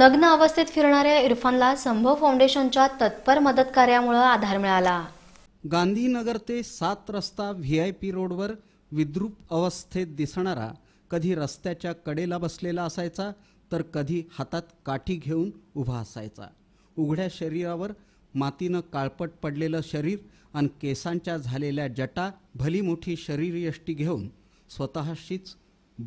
नग्न अवस्थेत फिरणाऱ्या इरफानला संभव फाउंडेशनच्या तत्पर मदतकार्यामुळे आधार मिळाला गांधीनगर ते सात रस्ता व्ही आय पी रोडवर विद्रूप अवस्थेत दिसणारा कधी रस्त्याच्या कडेला बसलेला असायचा तर कधी हातात काठी घेऊन उभा असायचा उघड्या शरीरावर मातीनं काळपट पडलेलं शरीर आणि केसांच्या झालेल्या जटा भली मोठी शरीरयष्टी घेऊन स्वतःशीच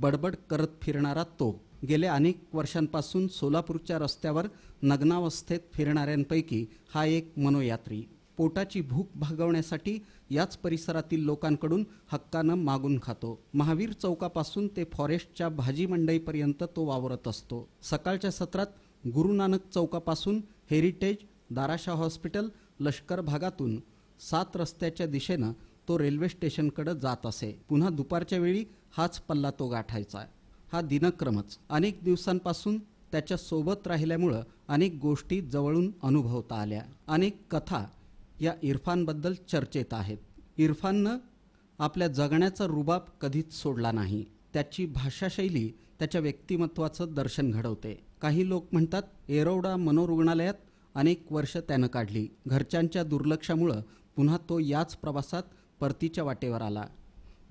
बडबड करत फिरणारा तो गेल्या अनेक वर्षांपासून सोलापूरच्या रस्त्यावर नग्नावस्थेत फिरणाऱ्यांपैकी हा एक मनोयात्री पोटाची भूक भागवण्यासाठी याच परिसरातील लोकांकडून हक्कानं मागून खातो महावीर चौकापासून ते फॉरेस्टच्या भाजी मंडईपर्यंत तो वावरत असतो सकाळच्या सत्रात गुरुनानक चौकापासून हेरिटेज दाराशाह हॉस्पिटल लष्कर भागातून सात रस्त्याच्या दिशेनं तो रेल्वे स्टेशनकडे जात असे पुन्हा दुपारच्या वेळी हाच पल्ला तो गाठायचा हा दिनक्रमच अनेक दिवसांपासून त्याच्यासोबत राहिल्यामुळं अनेक गोष्टी जवळून अनुभवता आल्या अनेक कथा या इरफानबद्दल चर्चेत आहेत इरफाननं आपल्या जगण्याचा रुबाब कधीच सोडला नाही त्याची भाषाशैली त्याच्या व्यक्तिमत्वाचं दर्शन घडवते काही लोक म्हणतात एरोडा मनोरुग्णालयात अनेक वर्ष त्यानं काढली घरच्यांच्या दुर्लक्षामुळं पुन्हा तो याच प्रवासात परतीच्या वाटेवर आला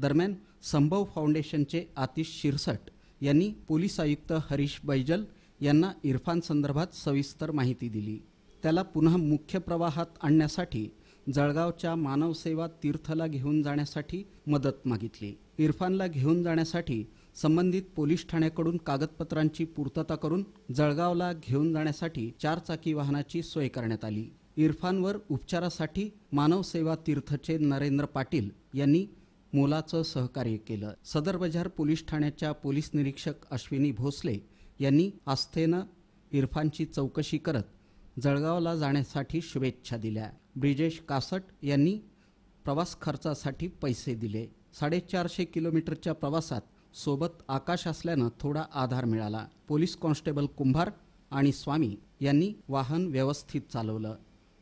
दरम्यान संभव फाउंडेशनचे आतिश शिरसट यांनी पोलीस आयुक्त हरीश बैजल यांना इरफान संदर्भात सविस्तर माहिती दिली त्याला पुन्हा मुख्य प्रवाहात आणण्यासाठी जळगावच्या मानवसेवा तीर्थला घेऊन जाण्यासाठी मदत मागितली इरफानला घेऊन जाण्यासाठी संबंधित पोलीस ठाण्याकडून कागदपत्रांची पूर्तता करून जळगावला घेऊन जाण्यासाठी चार चाकी वाहनाची सोय करण्यात आली इरफानवर उपचारासाठी मानवसेवा तीर्थचे नरेंद्र पाटील यांनी मोलाचं सहकार्य केलं सदर बजार पोलीस ठाण्याच्या पोलीस निरीक्षक अश्विनी भोसले यांनी आस्थेनं इरफानची चौकशी करत जळगावला जाण्यासाठी शुभेच्छा दिल्या ब्रिजेश कासट यांनी प्रवास खर्चासाठी पैसे दिले साडेचारशे किलोमीटरच्या प्रवासात सोबत आकाश असल्यानं थोडा आधार मिळाला पोलीस कॉन्स्टेबल कुंभार आणि स्वामी यांनी वाहन व्यवस्थित चालवलं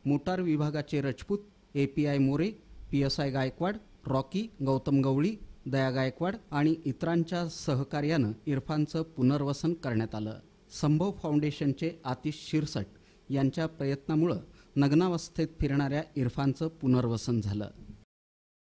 मोटार विभागाचे Rajput A P I More P S I Gaikwad Rocky Gautam Gawali Daya Gaikwad आणि इतरांच्या सहकार्यानं इरफानचं पुनर्वसन करण्यात आलं संभव फाउंडेशनचे आतिश शिरसट यांच्या प्रयत्नामुळं नग्नावस्थेत फिरणाऱ्या इरफानचं पुनर्वसन झालं